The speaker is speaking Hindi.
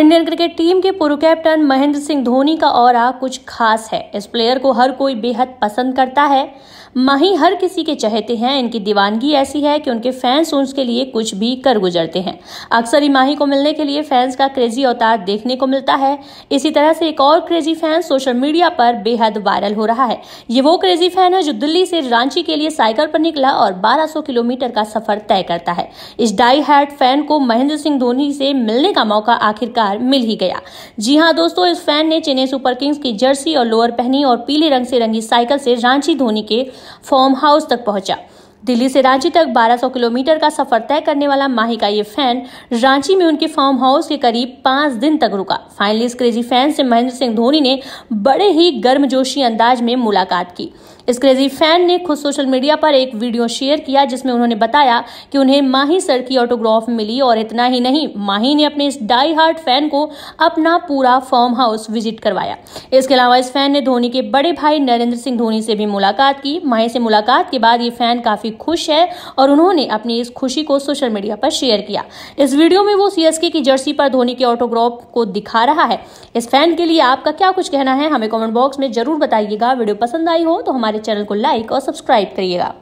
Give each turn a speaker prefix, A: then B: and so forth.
A: इंडियन क्रिकेट टीम के पूर्व कैप्टन महेंद्र सिंह धोनी का और कुछ खास है इस प्लेयर को हर कोई बेहद पसंद करता है माही हर किसी के चहेते हैं इनकी दीवानगी ऐसी है कि उनके फैंस उनके लिए कुछ भी कर गुजरते हैं अक्सर ही माही को मिलने के लिए फैंस का क्रेजी अवतार देखने को मिलता है इसी तरह से एक और क्रेजी फैन सोशल मीडिया पर बेहद वायरल हो रहा है ये वो क्रेजी फैन है जो दिल्ली से रांची के लिए साइकिल पर निकला और बारह किलोमीटर का सफर तय करता है इस डाई हैट फैन को महेंद्र सिंह धोनी से मिलने का मौका आखिरकार पुरस्कार मिल ही गया जी हाँ दोस्तों इस फैन ने चेन्नई सुपर किंग्स की जर्सी और लोअर पहनी और पीले रंग से रंगी साइकिल से रांची धोनी के फॉर्म हाउस तक पहुंचा दिल्ली से रांची तक 1200 किलोमीटर का सफर तय करने वाला माही का ये फैन रांची में उनके फार्म हाउस के करीब पांच दिन तक रुका फाइनली इस क्रेजी फैन से महेंद्र सिंह धोनी ने बड़े ही गर्मजोशी अंदाज में मुलाकात की इस क्रेजी फैन ने खुद सोशल मीडिया पर एक वीडियो शेयर किया जिसमें उन्होंने बताया कि उन्हें माही सर की ऑटोग्राफ मिली और इतना ही नहीं माही ने अपने इस डाई हार्ट फैन को अपना पूरा फॉर्म हाउस विजिट करवाया इसके अलावा इस फैन ने धोनी के बड़े भाई नरेंद्र सिंह धोनी से भी मुलाकात की माही से मुलाकात के बाद ये फैन काफी खुश है और उन्होंने अपनी इस खुशी को सोशल मीडिया पर शेयर किया इस वीडियो में वो सीएसके की जर्सी पर धोनी के ऑटोग्राफ को दिखा रहा है इस फैन के लिए आपका क्या कुछ कहना है हमें कॉमेंट बॉक्स में जरूर बताइएगा वीडियो पसंद आई हो तो हमारे हमारे चैनल को लाइक और सब्सक्राइब करिएगा